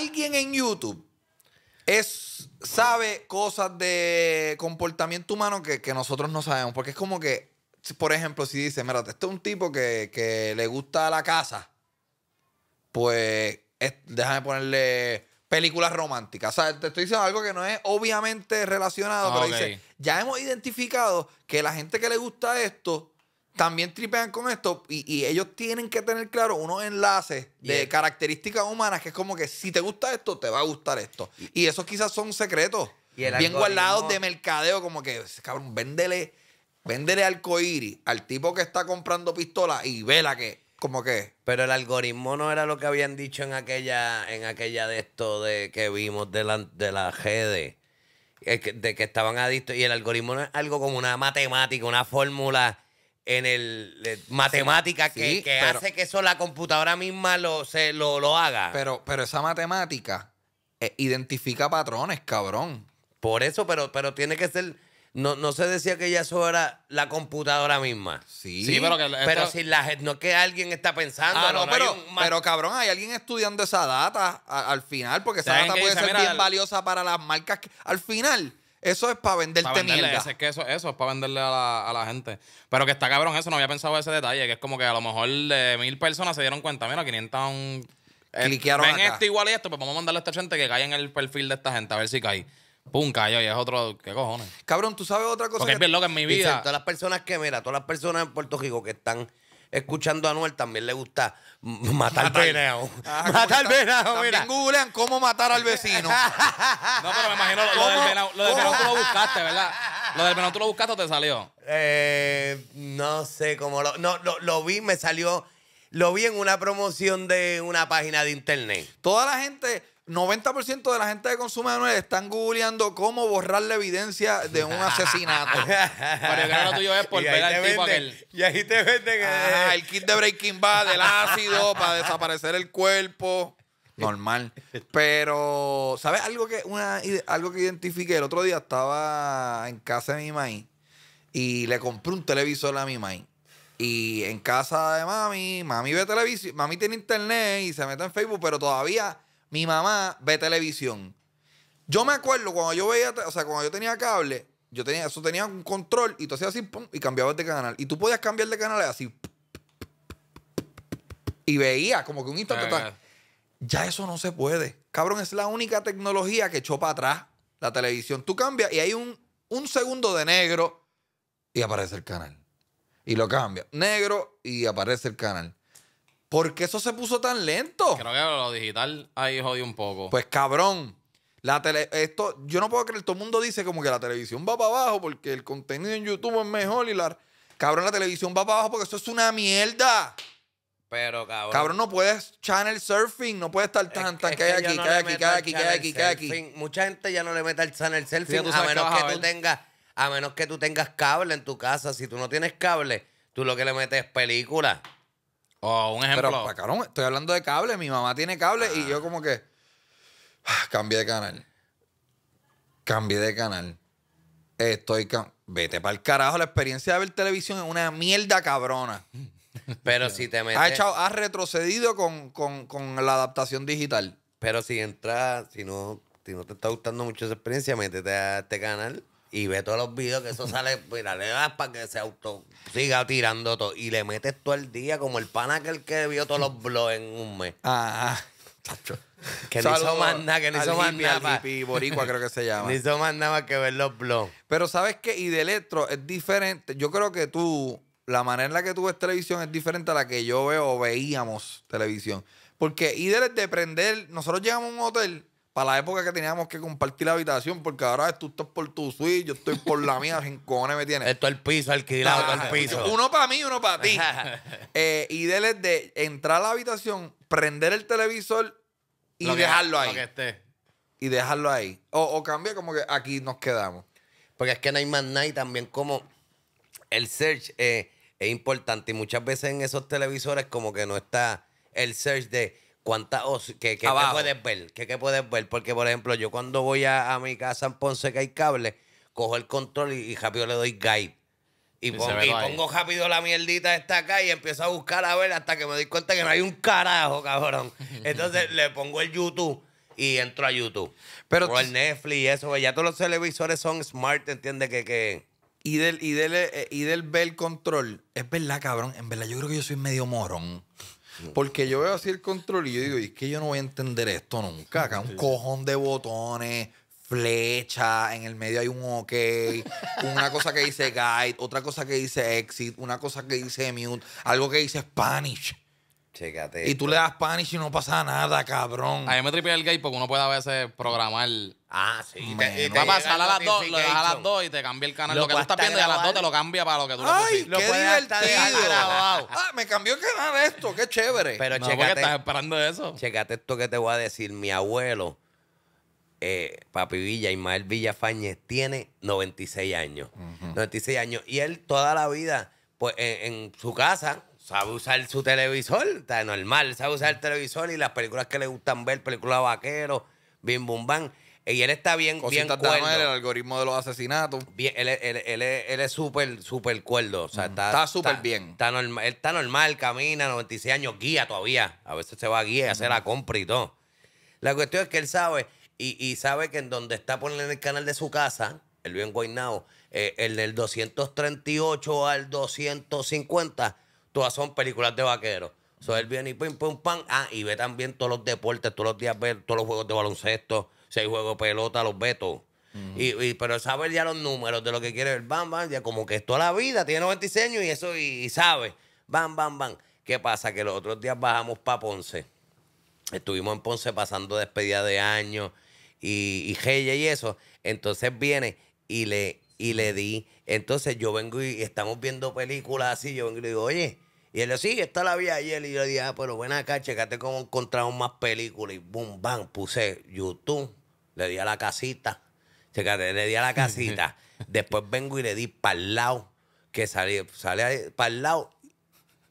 alguien en YouTube es, sabe cosas de comportamiento humano que, nosotros no sabemos. Porque es como que, por ejemplo, si dice, mira, este es un tipo que, le gusta la casa, pues déjame ponerle películas románticas. O sea, te estoy diciendo algo que no es obviamente relacionado, ah, pero dice, ya hemos identificado que la gente que le gusta esto también tripean con esto y, ellos tienen que tener claro unos enlaces de características humanas que es como que si te gusta esto, te va a gustar esto. Y esos quizás son secretos bien guardados de mercadeo, como que, cabrón, véndele, véndele coiri, al tipo que está comprando pistola y vela que, como que... Pero el algoritmo no era lo que habían dicho en aquella, en aquella de esto de, que vimos de la, de la GD. Eh, de que estaban adictos y el algoritmo no es algo como una matemática, una fórmula en el, matemática que, hace que eso la computadora misma lo, se, lo, haga. Pero, pero esa matemática eh, identifica patrones, cabrón. Por eso, pero, pero tiene que ser. No, se decía que ya eso era la computadora misma. Sí, pero que Pero si la no es que alguien está pensando. Ah, no, pero, pero cabrón, hay alguien estudiando esa data al, final, porque esa data puede ser bien valiosa para las marcas. al final, eso es para venderte pa eso, es para venderle a la, gente. Pero que está cabrón eso, no había pensado ese detalle, que es como que a lo mejor de mil personas se dieron cuenta, mira, 500... Un, eh, Cliquearon ven esto igual y esto, pues vamos a mandarle a esta gente que caiga en el perfil de esta gente, a ver si cae. Pum, cae y es otro. ¿Qué cojones? Cabrón, tú sabes otra cosa. Porque es bien loca en mi vida. todas las personas que, mira, todas las personas en Puerto Rico que están escuchando a Noel también le gusta matar, venado. matar venado, ah, También googlean cómo matar al vecino. no, pero me imagino lo, del venado. Lo del tú lo buscaste, ¿verdad? Lo del venado tú lo buscaste o te salió. Eh, no sé cómo lo. No, lo vi, me salió. Lo vi en una promoción de una página de internet. Toda la gente 90% de la gente que consume Anuel están googleando cómo borrar la evidencia de un asesinato. Pero el grano tuyo es por ver al tipo aquel. Y ahí te venden el kit de Breaking Bad, el ácido para desaparecer el cuerpo. Normal. Pero, ¿sabes algo que, una, algo que identifiqué? El otro día estaba en casa de mi maíz y le compré un televisor a mi maíz. Y en casa de mami, mami ve televisión, mami tiene internet y se mete en Facebook, pero todavía mi mamá ve televisión. Yo me acuerdo cuando yo veía, o sea, cuando yo tenía cable, yo tenía, eso tenía un control y tú hacías así pum, y cambiabas de canal. Y tú podías cambiar de canal así. Y veía como que un instante Ya eso no se puede. Cabrón, es la única tecnología que echó atrás la televisión. Tú cambias y hay un, un segundo de negro y aparece el canal. Y lo cambia. Negro y aparece el canal. ¿Por qué eso se puso tan lento? Creo que lo digital ahí jodió un poco. Pues cabrón. La tele, esto, yo no puedo creer, todo el mundo dice como que la televisión va para abajo porque el contenido en YouTube es mejor y cabrón, la televisión va para abajo porque eso es una mierda. Pero cabrón. Cabrón, no puedes channel surfing, no puedes estar tan, tan, que, hay aquí, que hay aquí, que aquí, que aquí, que aquí. Mucha gente ya no le mete al channel surfing a menos que tú tengas, a menos que tú tengas cable en tu casa. Si tú no tienes cable, tú lo que le metes es película. Oh, un ejemplo. Pero, cabrón, estoy hablando de cable. Mi mamá tiene cable y yo como que... Ah, cambié de canal. Cambié de canal. Estoy... Vete para el carajo. La experiencia de ver televisión es una mierda cabrona. Pero si te metes... Ha, ha retrocedido con, la adaptación digital. Pero si entras, si no, si no te está gustando mucho esa experiencia, métete a este canal y ve todos los videos que eso sale, mira, le das para que se auto siga tirando todo y le metes todo el día como el pana que el que vio todos los blogs en un mes. Ah, ah. que no hizo más nada, que no hizo más nada. Boricua creo que se llama. Ni hizo más nada que ver los blogs. Pero sabes que y de electro es diferente. Yo creo que tú la manera en la que tú ves televisión es diferente a la que yo veo o veíamos televisión. Porque y de prender, nosotros llegamos a un hotel para la época que teníamos que compartir la habitación, porque ahora tú estás por tu suite, yo estoy por la mía, cojones me tienes. Esto es el piso alquilado, el piso. Uno para mí, uno para ti. Eh, y de entrar a la habitación, prender el televisor y dejarlo ahí. Lo que esté. Y dejarlo ahí. O, cambia como que aquí nos quedamos. Porque es que no hay más nada también como el search eh, es importante y muchas veces en esos televisores como que no está el search de ¿Cuántas oh, puedes ver? ¿Qué, puedes ver? Porque, por ejemplo, yo cuando voy a, mi casa en Ponce que hay cable, cojo el control y, rápido le doy guide. Y, pongo, rápido la mierdita esta acá y empiezo a buscar a ver hasta que me doy cuenta que no hay un carajo, cabrón. Entonces le pongo el YouTube y entro a YouTube. Pero o el Netflix y eso, ya todos los televisores son smart, ¿entiendes? Que, Y del, y del, eh, y ver control, es verdad, cabrón. En verdad, yo creo que yo soy medio morón. Porque yo veo así el control y yo digo, es que yo no voy a entender esto nunca. Acá un cojón de botones, flecha, en el medio hay un OK, una cosa que dice guide, otra cosa que dice exit, una cosa que dice mute, algo que dice Spanish. Chécate. Y tú le das pan y si no pasa nada, cabrón. A mí me tripea el gay porque uno puede a veces programar. Ah, sí. Y va a pasar a las dos, lo a las dos y te cambia el canal. Lo, que tú estás viendo y a las dos te lo cambia para lo que tú Ay, lo pusiste. ¡Ay, qué divertido! ah, me cambió el canal esto, qué chévere. Pero no, chécate, estás esperando eso? Chécate esto que te voy a decir. Mi abuelo, eh, Papi Villa, Ismael Villafañez, tiene 96 años. 96 años. Y él toda la vida, pues en su casa sabe usar su televisor, está normal, sabe usar el televisor y las películas que le gustan ver, películas vaqueros, bim bum bam. Y él está bien, bien cuerdo. el algoritmo de los asesinatos. Bien, él, es súper, súper cuerdo. sea, está súper bien. Está normal, él está normal, camina, 96 años, guía todavía. A veces se va a guía, y hace la compra y todo. La cuestión es que él sabe, y, sabe que en donde está poniendo el canal de su casa, eh, el bien el del 238 al 250 todas son películas de vaqueros. So, él viene y pim, pam. Ah, y ve también todos los deportes, todos los días ve todos los juegos de baloncesto. Si hay juegos de pelota, los ve todo. Pero Y, pero sabe ya los números de lo que quiere ver. Bam, bam, ya como que es toda la vida, tiene 96 años y eso, y, sabe. Bam, bam, bam. ¿Qué pasa? Que los otros días bajamos para Ponce. Estuvimos en Ponce pasando despedida de años y, y y eso. Entonces viene y le, y le di. Entonces yo vengo y estamos viendo películas así, yo vengo y le digo, oye, y él le dice, sí, esta la vi ayer. Y yo le dije, ah, pero bueno acá, checate cómo encontramos más películas. Y boom, bam, puse YouTube, le di a la casita. Checate, le di a la casita. Después vengo y le di para el lado, que sale, sale para el lado,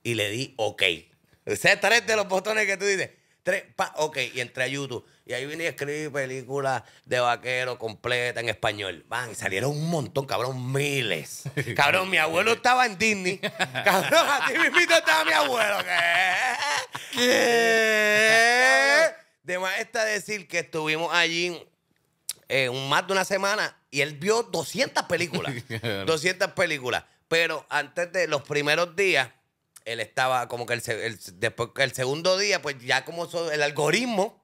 y le di OK. O sea, tres de los botones que tú dices, ok, y entré a YouTube. Y ahí vine y escribir películas de vaquero completa en español. Van, y salieron un montón, cabrón, miles. Cabrón, mi abuelo estaba en Disney. Cabrón, a ti mismito estaba mi abuelo. ¿Qué? De más está decir que estuvimos allí eh, más de una semana y él vio 200 películas. 200 películas. Pero antes de los primeros días, él estaba como que el, después el segundo día, pues ya como el algoritmo.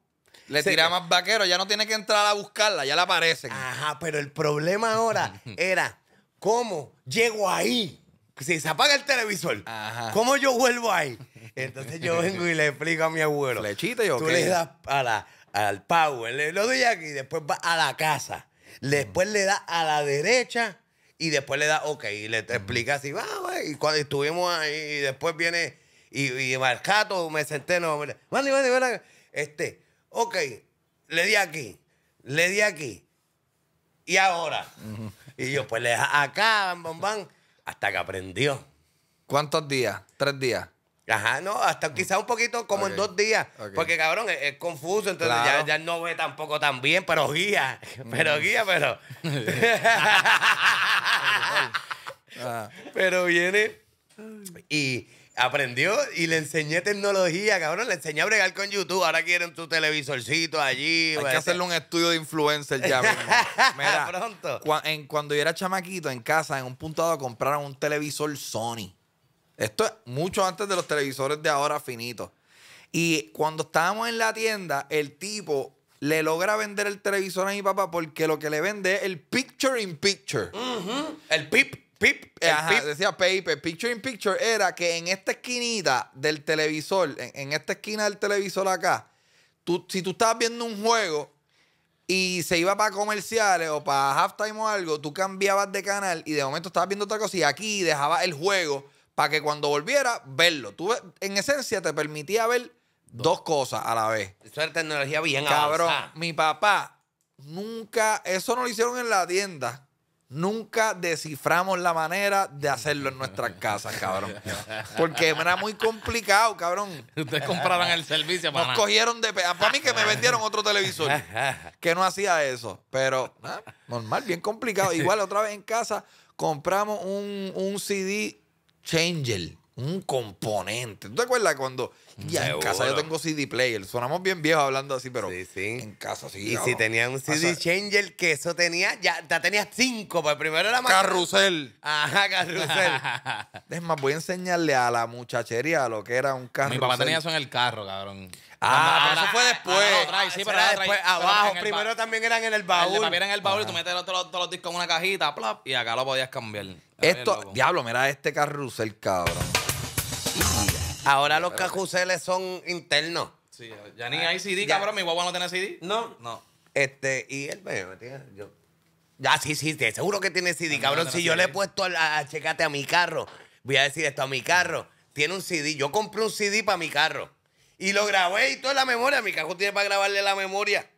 Le tiraba más vaquero, ya no tiene que entrar a buscarla, ya la aparece. Ajá, pero el problema ahora era cómo llego ahí. Si se apaga el televisor, ¿cómo yo vuelvo ahí? Entonces yo vengo y le explico a mi abuelo. ¿Le yo. yo Tú le das a al power, le lo doy aquí, después va a la casa. Mm. Después le das a la derecha y después le da ok y le te explica así, va, y cuando estuvimos ahí y después viene y, y Marcato, me senté, no, mira, vale, este, ok, le di aquí, le di aquí, y ahora. Y yo, pues le da acá, bam, bam, hasta que aprendió. ¿Cuántos días? ¿Tres días? Ajá, no, hasta mm. quizá un poquito como en dos días. Porque cabrón, es, confuso, entonces ya, no ve tampoco tan bien, pero guía. Mm. Pero guía, pero. pero viene y aprendió y le enseñé tecnología, cabrón. Le enseñé a bregar con YouTube. Ahora quieren tu televisorcito allí. Hay pues, que este hacerle un estudio de influencer ya Mira, Pronto. cuando yo era chamaquito en casa, en un puntado compraron un televisor Sony. Esto es mucho antes de los televisores de ahora finitos. Y cuando estábamos en la tienda, el tipo le logra vender el televisor a mi papá porque lo que le vende es el picture in picture. El pip, pip. El pip. decía paper. Picture in picture era que en esta esquinita del televisor, en, esta esquina del televisor acá, tú, si tú estabas viendo un juego y se iba para comerciales o para halftime o algo, tú cambiabas de canal y de momento estabas viendo otra cosa y aquí dejabas el juego para que cuando volviera, verlo. Tú, en esencia, te permitía ver dos cosas a la vez. Eso es tecnología bien Cabrón, mi papá nunca, eso no lo hicieron en la tienda. Nunca desciframos la manera de hacerlo en nuestras casas, cabrón. Porque era muy complicado, cabrón. Ustedes compraron el servicio para Nos cogieron de... pe- Para mí que me vendieron otro televisor que no hacía eso. Pero ah, normal, bien complicado. Igual otra vez en casa compramos un, un CD changer, un componente. ¿Tú te acuerdas cuando ya en casa yo tengo CD player. Sonamos bien viejos hablando así, pero en casa sí. Y si tenía un CD changer, que eso tenía, ya, ya tenías cinco, pues primero era más. Carrusel. Ajá, carrusel. es más, voy a enseñarle a la muchachería lo que era un carrusel. Mi papá tenía eso en el carro, cabrón. Ah, pero eso fue después. sí, pero después abajo. primero también eran en el baúl. en el baúl y tú metes todos los, discos en una cajita, plop, y acá lo podías cambiar. Esto, diablo, mira este carrusel, cabrón. Ahora los cajuceles son internos. Sí, ya ni ah, hay CD, cabrón. Mi guagua no tiene CD. No. No. Este, y él me Yo. sí, sí, seguro que tiene CD, cabrón. si yo le he puesto a, checate a mi carro, voy a decir esto a mi carro. Tiene un CD. Yo compré un CD para mi carro. Y lo grabé y toda la memoria. Mi cajón tiene para grabarle la memoria.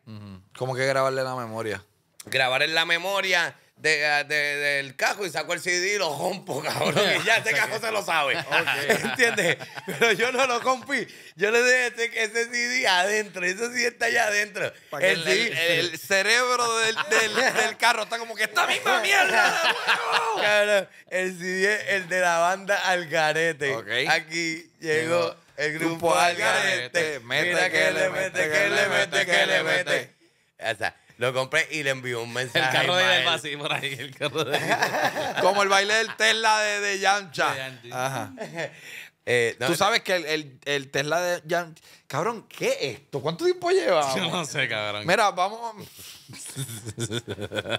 ¿Cómo que grabarle la memoria? Grabar en la memoria Ah, de, del cajo y sacó el CD y lo rompo, cabrón. Y ya ese cajo se lo sabe. ¿Entiendes? Pero yo no lo compí. Yo le dejé este, ese, ese CD adentro. Ese CD está allá adentro. El, el, cerebro del, del, carro está como que está misma mierda. Cabrón, el CD, el de la banda Algarete. Aquí llegó, el grupo, Algarete. Mira que, le mete, que le mete, que le mete. Que le mete. O sea, lo compré y le envió un mensaje. El carro de sí, por ahí. El carro de Como el baile del Tesla de, de Yamcha. Ajá. Eh, Tú sabes que el, el, Tesla de Yamcha. Cabrón, ¿qué es esto? ¿Cuánto tiempo lleva? Yo no sé, cabrón. Mira, vamos.